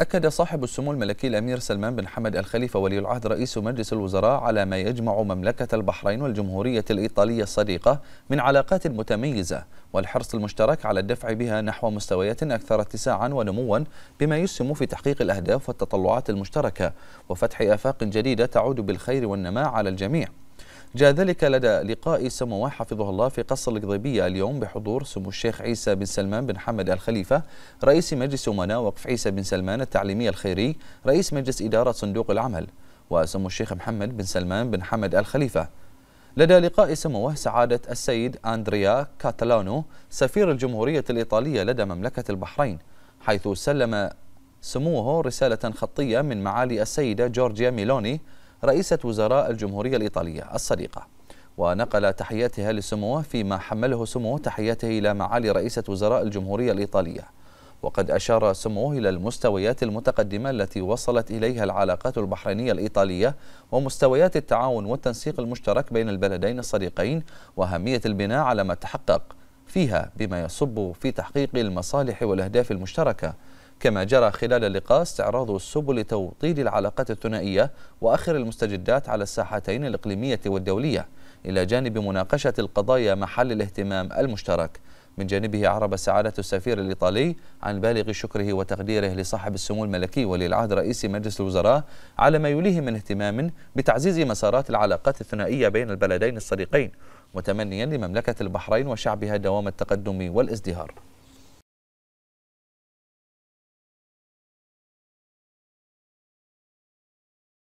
أكد صاحب السمو الملكي الأمير سلمان بن حمد الخليفة ولي العهد رئيس مجلس الوزراء على ما يجمع مملكة البحرين والجمهورية الإيطالية الصديقة من علاقات متميزة والحرص المشترك على الدفع بها نحو مستويات أكثر اتساعا ونموا بما يسهم في تحقيق الأهداف والتطلعات المشتركة وفتح آفاق جديدة تعود بالخير والنماء على الجميع جاء ذلك لدى لقاء سموه حفظه الله في قصر القضيبية اليوم بحضور سمو الشيخ عيسى بن سلمان بن حمد الخليفة رئيس مجلس أمناء وقف عيسى بن سلمان التعليمي الخيري رئيس مجلس إدارة صندوق العمل وسمو الشيخ محمد بن سلمان بن حمد الخليفة لدى لقاء سموه سعادة السيد أندريا كاتالانو سفير الجمهورية الإيطالية لدى مملكة البحرين حيث سلم سموه رسالة خطية من معالي السيدة جورجيا ميلوني رئيسة وزراء الجمهورية الإيطالية الصديقة ونقل تحياتها لسموه فيما حمله سموه تحياته إلى معالي رئيسة وزراء الجمهورية الإيطالية وقد أشار سموه إلى المستويات المتقدمة التي وصلت إليها العلاقات البحرينية الإيطالية ومستويات التعاون والتنسيق المشترك بين البلدين الصديقين وأهمية البناء على ما تحقق فيها بما يصب في تحقيق المصالح والأهداف المشتركة كما جرى خلال اللقاء استعراض السبل توطيد العلاقات الثنائية وآخر المستجدات على الساحتين الإقليمية والدولية إلى جانب مناقشة القضايا محل الاهتمام المشترك من جانبه عرب سعادة السفير الإيطالي عن بالغ شكره وتقديره لصاحب السمو الملكي ولي العهد رئيس مجلس الوزراء على ما يليه من اهتمام بتعزيز مسارات العلاقات الثنائية بين البلدين الصديقين متمنيا لمملكة البحرين وشعبها دوام التقدم والازدهار